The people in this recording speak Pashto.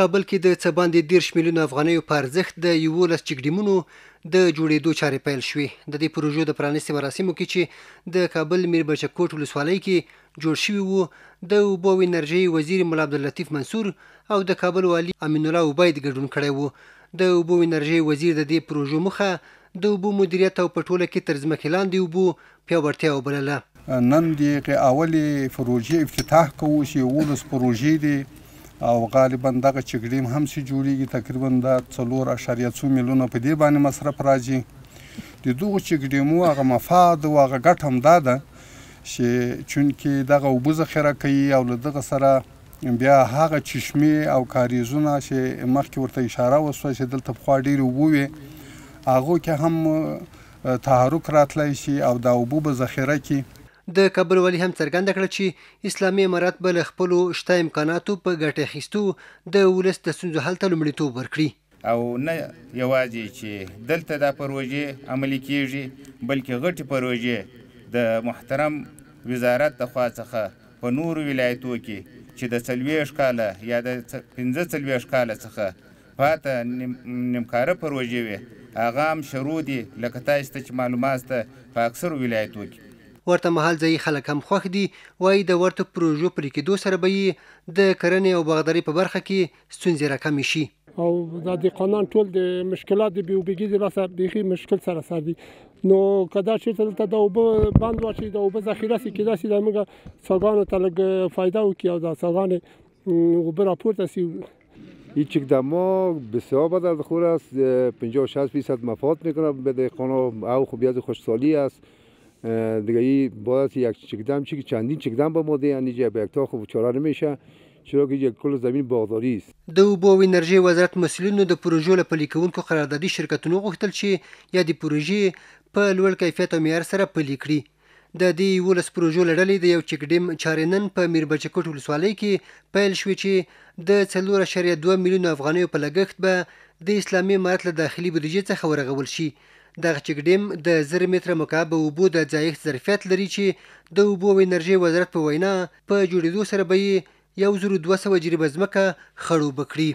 کابل کې د څه باندې 10 میلیونه افغانۍ په ارزښت د 11 چګډیمونو د جوړېدو چارې پیل شوې د دې پروژو د پرانیستي مراسمو کې چې د کابل میربچه کوټ ولسوالۍ کې جوړ شوی وو د اوبو انرژي وزیر مولا عبد اللطیف منصور او د کابل والی امین الله عبید ګډون کړی وو د اوبو انرژي وزیر د دې پروژو مخه د اوبو مدیریت او پټوله کې تر ځمکې لاندې اوبو پیاوړتیا وبلله نن دې اولي پروژې افتتاح کوو چې ولس پروژې دي او غالبا دغه چګډیم هم سي جوړیږي تقریبا دا 4.2 میلیونه په دې باندې مصرف راځي د دوه چګډیمو هغه مفاد او هغه ګټ هم داده چې چونکی دغه وبو ذخیره کوي او دغه سره بیا هغه چشمه او کاریزونه چې مخکې ورته اشاره وسوه چې دلته په خوا ډیر وبو وي هغه کې هم تحرک راتلای شي او دا وبو به ذخیره کې د کابل والي هم څرګنده کړه چې اسلامي امارات به له خپلو شته امکاناتو په ګټه اخیستو د ولس د ستونزو حل ته لومړیتوب ورکړي او نه یوازې چې دلته دا پروژې عملی کیږي بلکې غټي پروژې د محترم وزارت د خوا څخه په نورو ولایتو کې چې د څلوېښت کاله یا د پنځه څلوېښت کاله څخه پاته نیمکاره پروژې وې هغه هم شروع دي لکه تاسو ته چې معلومات په اکثرو ولایتو کې ورته مهال ځایي خلک هم خوښ دي وایي د ورته پروژو پلي کېدو سره به یې د کرنې او باغدارۍ په برخه کې ستونزې راکمې شي او د دقانان ټول د مشکلات دی بیوبګي د لاسه بيخي مشکل سره سره دي نو کدا چې تلته د اوبه بند واشي د اوبه ذخیره سي کدا سي د موږ ساګانو تلګ فائدہ وکي او د ساګانو اوبه راپورته سي هیچ اقدام بسیار بد از خور است 50 60 درصد مفاد میکنه به دهقانا او خوبیت خوشحالی است دیگه ای باید یک چکدم چی که چندین چکدم به ما دیان اینجا به یک تا خوب چاره نمیشه چرا که یک کل زمین باغداری است د اوبو او انرژي وزارت مسولینو د پروژو له پلي کوونکو قراردادي شرکتونو غوښتل چې یا د پروژې په لوړ کیفیت او معیار سره پلي کړي د دې ولس پروژو لړلې د یو چکډیم چارینن په میربچکټ ولسوالۍ کې پیل شوې چې د 4.2 میلیون افغانیو په لګښت به د اسلامي امارت له داخلي بودیجې څخه ورغول شي دغه چک ډیم د زر متره مکعب اوبو د ځایښت ظرفیت لري چې د اوبو او انرژي وزارت په وینا په جوړېدو سره به یې یو زر دوه سوه جریبه ځمکه خړوبه کړي